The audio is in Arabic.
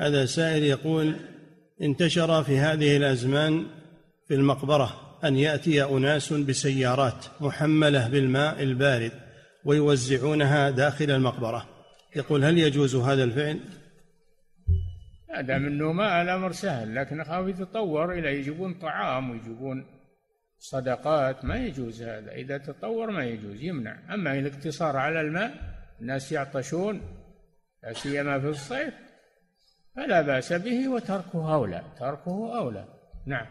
هذا سائل يقول انتشر في هذه الازمان في المقبره ان ياتي اناس بسيارات محمله بالماء البارد ويوزعونها داخل المقبره يقول هل يجوز هذا الفعل؟ هذا منه ماء ما الامر سهل لكن اخاف يتطور الى يجيبون طعام ويجيبون صدقات ما يجوز هذا اذا تطور ما يجوز يمنع اما الاقتصار على الماء الناس يعطشون لا سيما في الصيف فلا بأس به وتركه أولى تركه أولى نعم